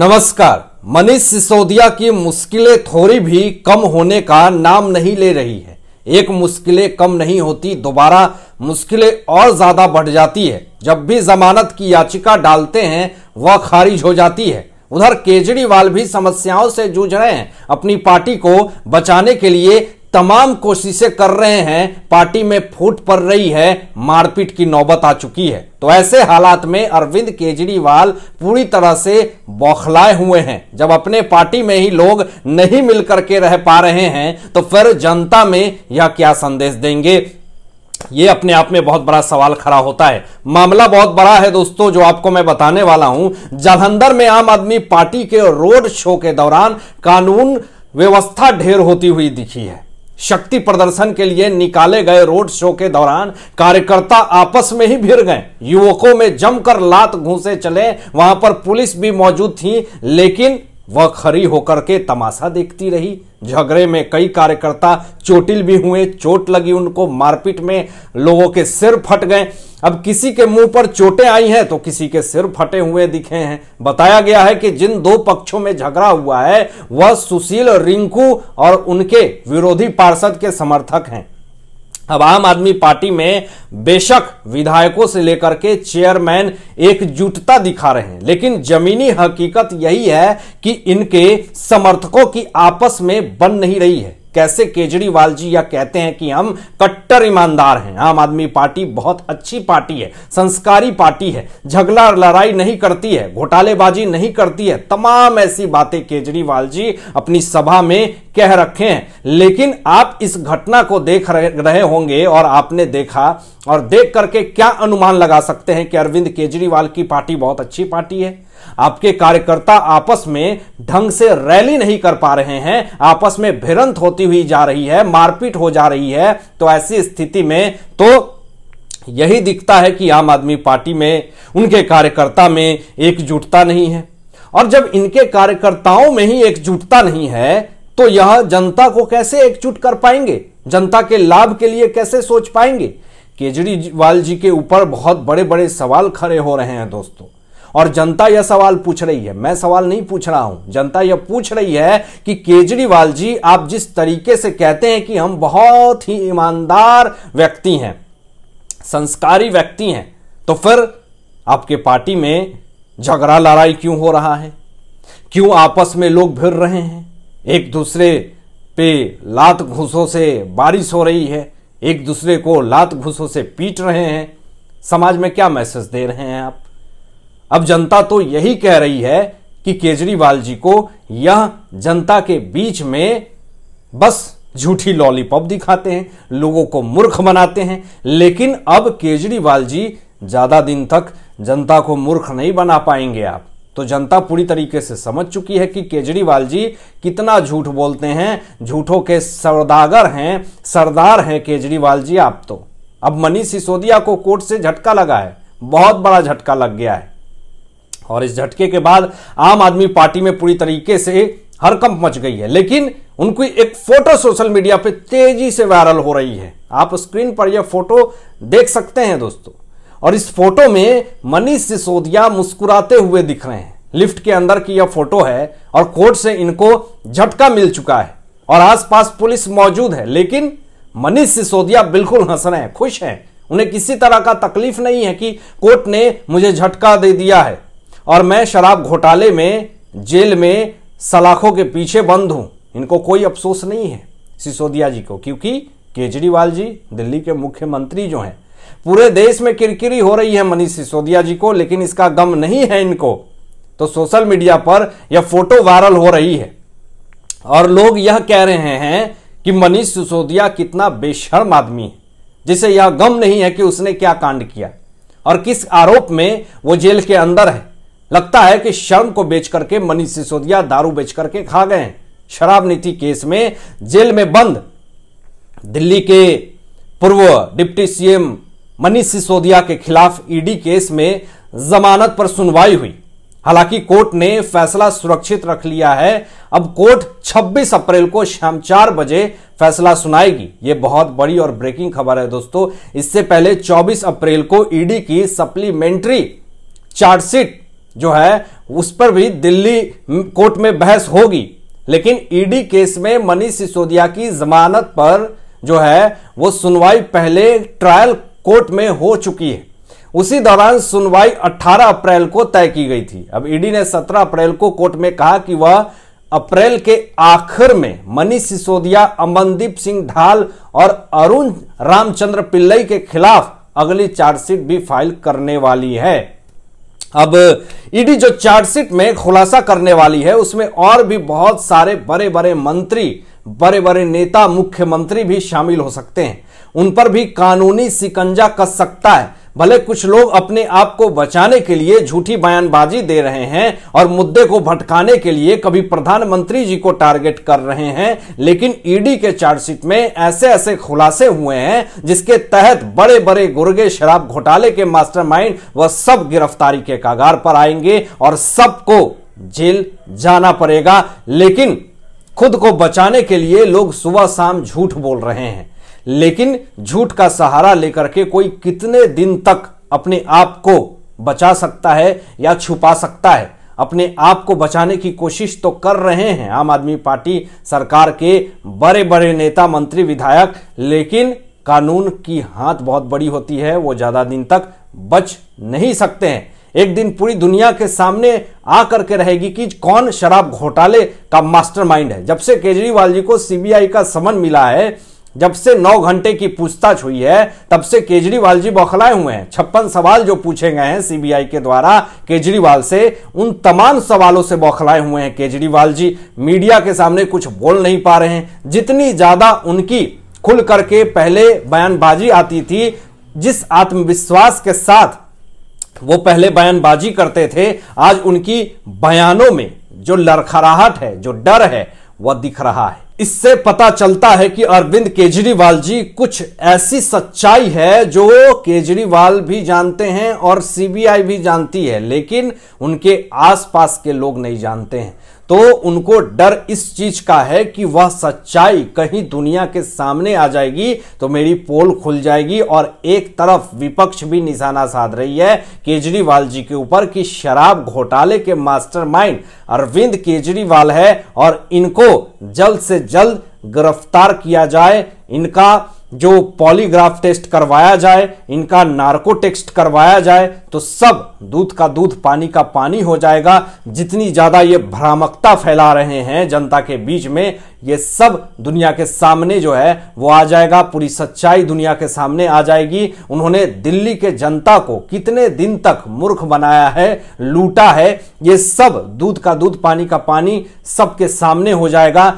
नमस्कार मनीष सिसोदिया की मुश्किलें थोड़ी भी कम होने का नाम नहीं ले रही है एक मुश्किलें कम नहीं होती दोबारा मुश्किलें और ज्यादा बढ़ जाती है जब भी जमानत की याचिका डालते हैं वह खारिज हो जाती है उधर केजरीवाल भी समस्याओं से जूझ रहे हैं अपनी पार्टी को बचाने के लिए तमाम कोशिशें कर रहे हैं पार्टी में फूट पड़ रही है मारपीट की नौबत आ चुकी है तो ऐसे हालात में अरविंद केजरीवाल पूरी तरह से बौखलाए हुए हैं जब अपने पार्टी में ही लोग नहीं मिलकर के रह पा रहे हैं तो फिर जनता में यह क्या संदेश देंगे ये अपने आप में बहुत बड़ा सवाल खड़ा होता है मामला बहुत बड़ा है दोस्तों जो आपको मैं बताने वाला हूं जलंधर में आम आदमी पार्टी के रोड शो के दौरान कानून व्यवस्था ढेर होती हुई दिखी है शक्ति प्रदर्शन के लिए निकाले गए रोड शो के दौरान कार्यकर्ता आपस में ही भिड़ गए युवकों में जमकर लात घूसे चले वहां पर पुलिस भी मौजूद थी लेकिन वह खड़ी होकर के तमाशा देखती रही झगड़े में कई कार्यकर्ता चोटिल भी हुए चोट लगी उनको मारपीट में लोगों के सिर फट गए अब किसी के मुंह पर चोटें आई हैं तो किसी के सिर फटे हुए दिखे हैं बताया गया है कि जिन दो पक्षों में झगड़ा हुआ है वह सुशील रिंकू और उनके विरोधी पार्षद के समर्थक हैं अब आम आदमी पार्टी में बेशक विधायकों से लेकर के चेयरमैन एकजुटता दिखा रहे हैं लेकिन जमीनी हकीकत यही है कि इनके समर्थकों की आपस में बन नहीं रही है कैसे केजरीवाल जी या कहते हैं कि हम कट्टर ईमानदार हैं आम आदमी पार्टी बहुत अच्छी पार्टी है संस्कारी पार्टी है झगड़ा लड़ाई नहीं करती है घोटालेबाजी नहीं करती है तमाम ऐसी बातें केजरीवाल जी अपनी सभा में कह रखे हैं लेकिन आप इस घटना को देख रहे होंगे और आपने देखा और देख करके क्या अनुमान लगा सकते हैं कि अरविंद केजरीवाल की पार्टी बहुत अच्छी पार्टी है आपके कार्यकर्ता आपस में ढंग से रैली नहीं कर पा रहे हैं आपस में भिड़ंत होती हुई जा रही है मारपीट हो जा रही है तो ऐसी स्थिति में तो यही दिखता है कि आम आदमी पार्टी में उनके कार्यकर्ता में एकजुटता नहीं है और जब इनके कार्यकर्ताओं में ही एकजुटता नहीं है तो यह जनता को कैसे एकजुट कर पाएंगे जनता के लाभ के लिए कैसे सोच पाएंगे केजरीवाल जी के ऊपर बहुत बड़े बड़े सवाल खड़े हो रहे हैं दोस्तों और जनता यह सवाल पूछ रही है मैं सवाल नहीं पूछ रहा हूं जनता यह पूछ रही है कि केजरीवाल जी आप जिस तरीके से कहते हैं कि हम बहुत ही ईमानदार व्यक्ति हैं संस्कारी व्यक्ति हैं तो फिर आपके पार्टी में झगड़ा लड़ाई क्यों हो रहा है क्यों आपस में लोग भिड़ रहे हैं एक दूसरे पे लात घूसों से बारिश हो रही है एक दूसरे को लात घूसों से पीट रहे हैं समाज में क्या मैसेज दे रहे हैं आप अब जनता तो यही कह रही है कि केजरीवाल जी को यह जनता के बीच में बस झूठी लॉलीपॉप दिखाते हैं लोगों को मूर्ख बनाते हैं लेकिन अब केजरीवाल जी ज्यादा दिन तक जनता को मूर्ख नहीं बना पाएंगे आप तो जनता पूरी तरीके से समझ चुकी है कि केजरीवाल जी कितना झूठ बोलते हैं झूठों के सरदागर हैं सरदार हैं केजरीवाल जी आप तो अब मनीष सिसोदिया को कोर्ट से झटका लगा है बहुत बड़ा झटका लग गया है और इस झटके के बाद आम आदमी पार्टी में पूरी तरीके से हरकंप मच गई है लेकिन उनकी एक फोटो सोशल मीडिया पे तेजी से वायरल हो रही है आप स्क्रीन पर यह फोटो देख सकते हैं दोस्तों और इस फोटो में मनीष सिसोदिया मुस्कुराते हुए दिख रहे हैं लिफ्ट के अंदर की यह फोटो है और कोर्ट से इनको झटका मिल चुका है और आसपास पुलिस मौजूद है लेकिन मनीष सिसोदिया बिल्कुल हंस रहे हैं खुश हैं उन्हें किसी तरह का तकलीफ नहीं है कि कोर्ट ने मुझे झटका दे दिया है और मैं शराब घोटाले में जेल में सलाखों के पीछे बंद हूं इनको कोई अफसोस नहीं है सिसोदिया जी को क्योंकि केजरीवाल जी दिल्ली के मुख्यमंत्री जो हैं पूरे देश में किरकिरी हो रही है मनीष सिसोदिया जी को लेकिन इसका गम नहीं है इनको तो सोशल मीडिया पर यह फोटो वायरल हो रही है और लोग यह कह रहे हैं कि मनीष सिसोदिया कितना बेशर्म आदमी है जिसे यह गम नहीं है कि उसने क्या कांड किया और किस आरोप में वो जेल के अंदर है लगता है कि शर्म को बेच करके मनीष सिसोदिया दारू बेच करके खा गए शराब नीति केस में जेल में बंद दिल्ली के पूर्व डिप्टी सीएम मनीष सिसोदिया के खिलाफ ईडी केस में जमानत पर सुनवाई हुई हालांकि कोर्ट ने फैसला सुरक्षित रख लिया है अब कोर्ट 26 अप्रैल को शाम चार बजे फैसला सुनाएगी ये बहुत बड़ी और ब्रेकिंग खबर है दोस्तों इससे पहले 24 अप्रैल को ईडी की सप्लीमेंट्री चार्जशीट जो है उस पर भी दिल्ली कोर्ट में बहस होगी लेकिन ईडी केस में मनीष सिसोदिया की जमानत पर जो है वो सुनवाई पहले ट्रायल कोर्ट में हो चुकी है उसी दौरान सुनवाई 18 अप्रैल को तय की गई थी अब ईडी ने 17 अप्रैल को कोर्ट में कहा कि वह अप्रैल के आखिर में मनीष सिसोदिया अमनदीप सिंह ढाल और अरुण रामचंद्र पिल्लई के खिलाफ अगली चार्जशीट भी फाइल करने वाली है अब ईडी जो चार्जशीट में खुलासा करने वाली है उसमें और भी बहुत सारे बड़े बड़े मंत्री बड़े बड़े नेता मुख्यमंत्री भी शामिल हो सकते हैं उन पर भी कानूनी सिकंजा कस सकता है भले कुछ लोग अपने आप को बचाने के लिए झूठी बयानबाजी दे रहे हैं और मुद्दे को भटकाने के लिए कभी प्रधानमंत्री जी को टारगेट कर रहे हैं लेकिन ईडी के चार्जशीट में ऐसे ऐसे खुलासे हुए हैं जिसके तहत बड़े बड़े गुर्गे शराब घोटाले के मास्टरमाइंड वह सब गिरफ्तारी के कागार पर आएंगे और सबको जेल जाना पड़ेगा लेकिन खुद को बचाने के लिए लोग सुबह शाम झूठ बोल रहे हैं लेकिन झूठ का सहारा लेकर के कोई कितने दिन तक अपने आप को बचा सकता है या छुपा सकता है अपने आप को बचाने की कोशिश तो कर रहे हैं आम आदमी पार्टी सरकार के बड़े बड़े नेता मंत्री विधायक लेकिन कानून की हाथ बहुत बड़ी होती है वो ज़्यादा दिन तक बच नहीं सकते हैं एक दिन पूरी दुनिया के सामने आ करके रहेगी कि कौन शराब घोटाले का मास्टरमाइंड है जब से केजरीवाल जी को सीबीआई का समन मिला है जब से नौ घंटे की पूछताछ हुई है तब से केजरीवाल जी बौखलाए हुए हैं छप्पन सवाल जो पूछे गए हैं सीबीआई के द्वारा केजरीवाल से उन तमाम सवालों से बौखलाए हुए हैं केजरीवाल जी मीडिया के सामने कुछ बोल नहीं पा रहे हैं जितनी ज्यादा उनकी खुल करके पहले बयानबाजी आती थी जिस आत्मविश्वास के साथ वो पहले बयानबाजी करते थे आज उनकी बयानों में जो लड़खड़ाहट है जो डर है वह दिख रहा है इससे पता चलता है कि अरविंद केजरीवाल जी कुछ ऐसी सच्चाई है जो केजरीवाल भी जानते हैं और सीबीआई भी जानती है लेकिन उनके आसपास के लोग नहीं जानते हैं तो उनको डर इस चीज का है कि वह सच्चाई कहीं दुनिया के सामने आ जाएगी तो मेरी पोल खुल जाएगी और एक तरफ विपक्ष भी निशाना साध रही है केजरीवाल जी के ऊपर कि शराब घोटाले के मास्टरमाइंड अरविंद केजरीवाल है और इनको जल्द से जल्द गिरफ्तार किया जाए इनका जो पॉलीग्राफ टेस्ट करवाया जाए इनका नार्को टेस्ट करवाया जाए तो सब दूध का दूध पानी का पानी हो जाएगा जितनी ज़्यादा ये भ्रामकता फैला रहे हैं जनता के बीच में ये सब दुनिया के सामने जो है वो आ जाएगा पूरी सच्चाई दुनिया के सामने आ जाएगी उन्होंने दिल्ली के जनता को कितने दिन तक मूर्ख बनाया है लूटा है ये सब दूध का दूध पानी का पानी सबके सामने हो जाएगा